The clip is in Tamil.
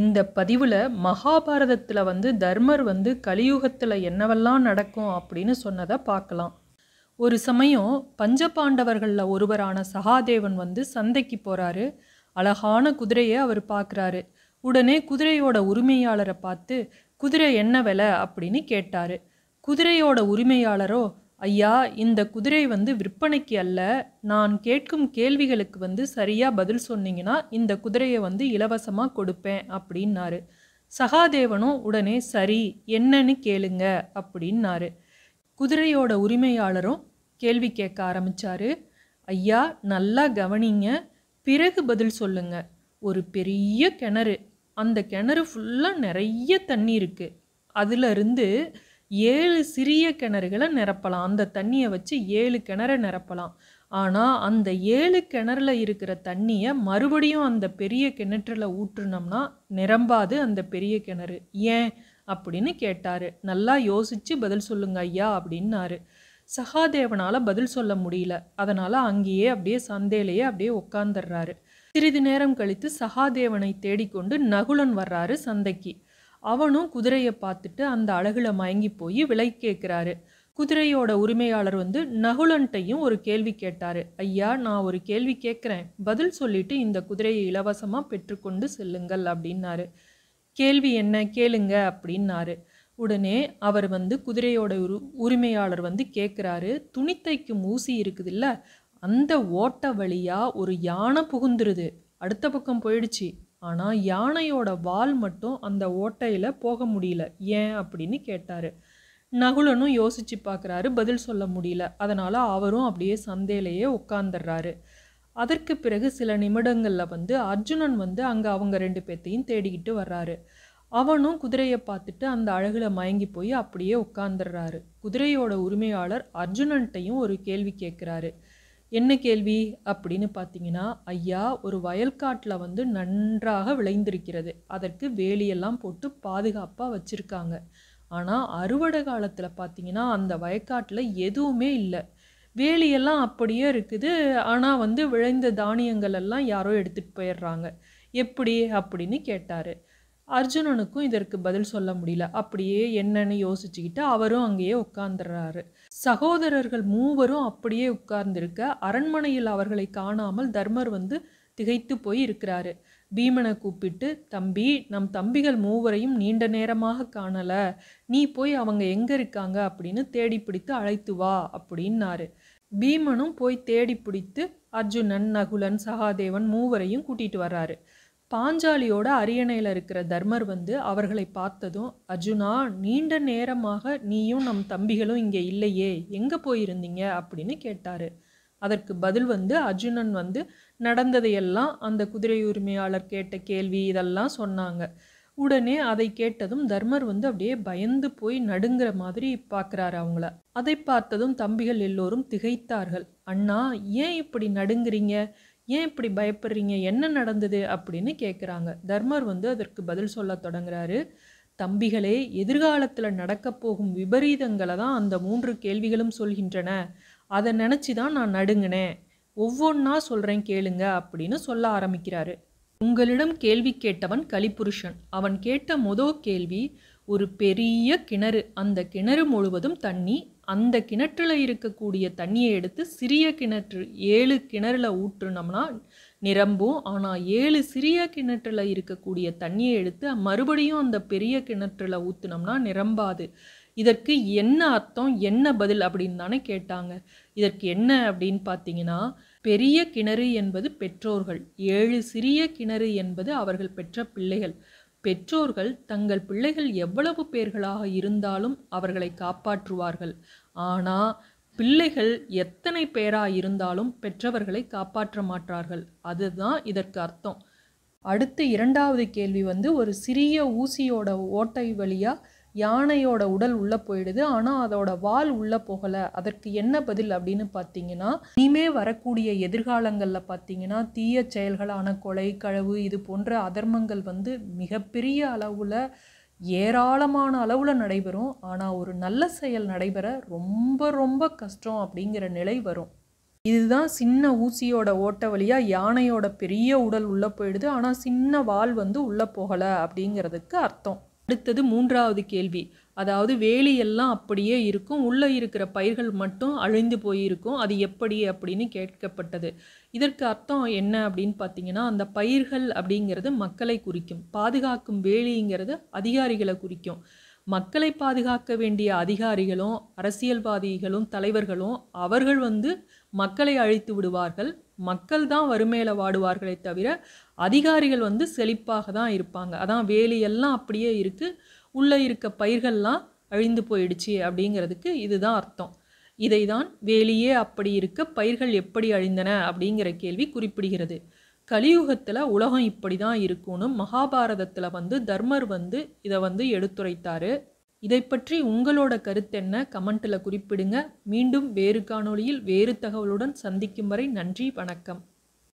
இந்த பதிவில் மகாபாரதத்தில் வந்து தர்மர் வந்து கலியுகத்தில் என்னவெல்லாம் நடக்கும் அப்படின்னு சொன்னதை பார்க்கலாம் ஒரு சமயம் பஞ்சபாண்டவர்களில் ஒருவரான சகாதேவன் வந்து சந்தைக்கு போகிறாரு அழகான குதிரையை அவர் பார்க்குறாரு உடனே குதிரையோட உரிமையாளரை பார்த்து குதிரை என்ன விலை அப்படின்னு கேட்டார் குதிரையோட உரிமையாளரோ ஐயா இந்த குதிரை வந்து விற்பனைக்கு அல்ல நான் கேட்கும் கேள்விகளுக்கு வந்து சரியாக பதில் சொன்னீங்கன்னா இந்த குதிரையை வந்து இலவசமாக கொடுப்பேன் அப்படின்னாரு சகாதேவனும் உடனே சரி என்னன்னு கேளுங்க அப்படின்னாரு குதிரையோட உரிமையாளரும் கேள்வி கேட்க ஆரம்பித்தார் ஐயா நல்லா கவனிங்க பிறகு பதில் சொல்லுங்க ஒரு பெரிய கிணறு அந்த கிணறு ஃபுல்லாக நிறைய தண்ணி இருக்குது அதிலிருந்து ஏழு சிறிய கிணறுகளை நிரப்பலாம் அந்த தண்ணியை வச்சு ஏழு கிணறை நிரப்பலாம் ஆனால் அந்த ஏழு கிணறுல இருக்கிற தண்ணியை மறுபடியும் அந்த பெரிய கிணற்றில் ஊற்றுனோம்னா நிரம்பாது அந்த பெரிய கிணறு ஏன் அப்படின்னு கேட்டார் நல்லா யோசித்து பதில் சொல்லுங்க ஐயா அப்படின்னாரு சகாதேவனால் பதில் சொல்ல முடியல அதனால் அங்கேயே அப்படியே சந்தையிலேயே அப்படியே உட்காந்துடுறாரு சிறிது நேரம் கழித்து சகாதேவனை தேடிக்கொண்டு நகுலன் வர்றாரு சந்தைக்கு அவனும் குதிரையை பார்த்துட்டு அந்த அழகில் மயங்கி போய் விலை கேட்குறாரு குதிரையோட உரிமையாளர் வந்து நகுலன்ட்டையும் ஒரு கேள்வி கேட்டார் ஐயா நான் ஒரு கேள்வி கேட்குறேன் பதில் சொல்லிட்டு இந்த குதிரையை இலவசமாக பெற்றுக்கொண்டு செல்லுங்கள் அப்படின்னாரு கேள்வி என்ன கேளுங்க அப்படின்னாரு உடனே அவர் வந்து குதிரையோட உரு உரிமையாளர் வந்து கேட்குறாரு துணித்தைக்கும் ஊசி இருக்குதுல்ல அந்த ஓட்ட வழியாக ஒரு யானை புகுந்துருது அடுத்த பக்கம் போயிடுச்சு ஆனால் யானையோட வால் மட்டும் அந்த ஓட்டையில் போக முடியல ஏன் அப்படின்னு கேட்டார் நகுலனும் யோசித்து பார்க்குறாரு பதில் சொல்ல முடியல அதனால் அவரும் அப்படியே சந்தையிலேயே உட்காந்துடுறாரு அதற்கு பிறகு சில நிமிடங்களில் வந்து அர்ஜுனன் வந்து அங்கே அவங்க ரெண்டு பேர்த்தையும் தேடிக்கிட்டு வர்றாரு அவனும் குதிரையை பார்த்துட்டு அந்த அழகில் மயங்கி போய் அப்படியே உட்காந்துடுறாரு குதிரையோட உரிமையாளர் அர்ஜுனன்ட்டையும் ஒரு கேள்வி கேட்குறாரு என்ன கேள்வி அப்படின்னு பார்த்தீங்கன்னா ஐயா ஒரு வயல்காட்டில் வந்து நன்றாக விளைந்திருக்கிறது அதற்கு வேலியெல்லாம் போட்டு பாதுகாப்பாக வச்சுருக்காங்க ஆனால் அறுவடை காலத்தில் பார்த்தீங்கன்னா அந்த வயக்காட்டில் எதுவுமே இல்லை வேலியெல்லாம் அப்படியே இருக்குது ஆனால் வந்து விளைந்த தானியங்கள் எல்லாம் யாரோ எடுத்துகிட்டு போயிடுறாங்க எப்படி அப்படின்னு கேட்டார் அர்ஜுனனுக்கும் இதற்கு பதில் சொல்ல முடியல அப்படியே என்னன்னு யோசிச்சுக்கிட்டு அவரும் அங்கேயே உட்கார்ந்துடுறாரு சகோதரர்கள் மூவரும் அப்படியே உட்கார்ந்திருக்க அரண்மனையில் அவர்களை காணாமல் தர்மர் வந்து திகைத்து போய் இருக்கிறாரு பீமனை கூப்பிட்டு தம்பி நம் தம்பிகள் மூவரையும் நீண்ட நேரமாக காணலை நீ போய் அவங்க எங்கே இருக்காங்க அப்படின்னு தேடி பிடித்து அழைத்து வா அப்படின்னாரு பீமனும் போய் தேடி பிடித்து அர்ஜுனன் நகுலன் சகாதேவன் மூவரையும் கூட்டிகிட்டு வர்றாரு பாஞ்சாலியோட அரியணையில் இருக்கிற தர்மர் வந்து அவர்களை பார்த்ததும் அர்ஜுனா நீண்ட நேரமாக நீயும் நம் தம்பிகளும் இங்கே இல்லையே எங்கே போயிருந்தீங்க அப்படின்னு கேட்டார் அதற்கு பதில் வந்து அர்ஜுனன் வந்து நடந்ததையெல்லாம் அந்த குதிரை உரிமையாளர் கேட்ட கேள்வி இதெல்லாம் சொன்னாங்க உடனே அதை கேட்டதும் தர்மர் வந்து அப்படியே பயந்து போய் நடுங்கிற மாதிரி பார்க்குறாரு அவங்கள அதை பார்த்ததும் தம்பிகள் எல்லோரும் திகைத்தார்கள் அண்ணா ஏன் இப்படி நடுங்குறீங்க ஏன் இப்படி பயப்படுறீங்க என்ன நடந்தது அப்படின்னு கேட்குறாங்க தர்மர் வந்து அதற்கு பதில் சொல்ல தொடங்குறாரு தம்பிகளே எதிர்காலத்தில் நடக்கப் போகும் விபரீதங்களை தான் அந்த மூன்று கேள்விகளும் சொல்கின்றன அதை நினச்சி தான் நான் நடுங்கினேன் ஒவ்வொன்றா சொல்கிறேன் கேளுங்க அப்படின்னு சொல்ல ஆரம்பிக்கிறாரு உங்களிடம் கேள்வி கேட்டவன் கலிபுருஷன் அவன் கேட்ட முதோ கேள்வி ஒரு பெரிய கிணறு அந்த கிணறு முழுவதும் தண்ணி அந்த கிணற்றில் இருக்கக்கூடிய தண்ணியை எடுத்து சிறிய கிணற்று ஏழு கிணறுல ஊற்றுனோம்னா நிரம்பும் ஆனால் ஏழு சிறிய கிணற்றில் இருக்கக்கூடிய தண்ணியை எடுத்து மறுபடியும் அந்த பெரிய கிணற்றில் ஊற்றுனோம்னா நிரம்பாது இதற்கு என்ன அர்த்தம் என்ன பதில் அப்படின்னு தானே கேட்டாங்க இதற்கு என்ன அப்படின்னு பார்த்தீங்கன்னா பெரிய கிணறு என்பது பெற்றோர்கள் ஏழு சிறிய கிணறு என்பது அவர்கள் பெற்ற பிள்ளைகள் பெற்றோர்கள் தங்கள் பிள்ளைகள் எவ்வளவு பேர்களாக இருந்தாலும் அவர்களை காப்பாற்றுவார்கள் ஆனால் பிள்ளைகள் எத்தனை பேராக இருந்தாலும் பெற்றவர்களை காப்பாற்ற மாட்டார்கள் அதுதான் இதற்கு அர்த்தம் அடுத்து இரண்டாவது கேள்வி வந்து ஒரு சிறிய ஊசியோட ஓட்டை வழியாக யானையோட உடல் உள்ளே போயிடுது ஆனால் அதோட வால் உள்ளே போகலை அதற்கு என்ன பதில் அப்படின்னு பார்த்தீங்கன்னா இனிமே வரக்கூடிய எதிர்காலங்களில் பார்த்தீங்கன்னா தீய செயல்களான கொலை கழவு இது போன்ற அதர்மங்கள் வந்து மிகப்பெரிய அளவில் ஏராளமான அளவில் நடைபெறும் ஆனால் ஒரு நல்ல செயல் நடைபெற ரொம்ப ரொம்ப கஷ்டம் அப்படிங்கிற நிலை வரும் இதுதான் சின்ன ஊசியோட ஓட்ட வழியாக யானையோட பெரிய உடல் உள்ளே போயிடுது ஆனால் சின்ன வால் வந்து உள்ளே போகலை அப்படிங்கிறதுக்கு அர்த்தம் அடுத்தது மூன்றாவது கேள்வி அதாவது வேலியெல்லாம் அப்படியே இருக்கும் உள்ளே இருக்கிற பயிர்கள் மட்டும் அழிந்து போயிருக்கும் அது எப்படி அப்படின்னு கேட்கப்பட்டது இதற்கு அர்த்தம் என்ன அப்படின்னு பார்த்தீங்கன்னா அந்த பயிர்கள் அப்படிங்கிறது மக்களை குறிக்கும் பாதுகாக்கும் வேலிங்கிறது அதிகாரிகளை குறிக்கும் மக்களை பாதுகாக்க வேண்டிய அதிகாரிகளும் அரசியல்வாதிகளும் தலைவர்களும் அவர்கள் வந்து மக்களை அழித்து விடுவார்கள் மக்கள் தான் வறுமையில் வாடுவார்களே தவிர அதிகாரிகள் வந்து செழிப்பாக தான் இருப்பாங்க அதான் வேலியெல்லாம் அப்படியே இருக்குது உள்ளே இருக்க பயிர்கள்லாம் அழிந்து போயிடுச்சு அப்படிங்கிறதுக்கு இதுதான் அர்த்தம் இதை தான் வேலியே அப்படி இருக்க பயிர்கள் எப்படி அழிந்தன அப்படிங்கிற கேள்வி குறிப்பிடுகிறது கலியுகத்தில் உலகம் இப்படி தான் இருக்கும்னு மகாபாரதத்தில் வந்து தர்மர் வந்து இதை வந்து எடுத்துரைத்தார் இதை பற்றி உங்களோட கருத்தென்ன கமெண்ட்டில் குறிப்பிடுங்க மீண்டும் வேறு காணொளியில் வேறு தகவலுடன் சந்திக்கும் வரை நன்றி வணக்கம்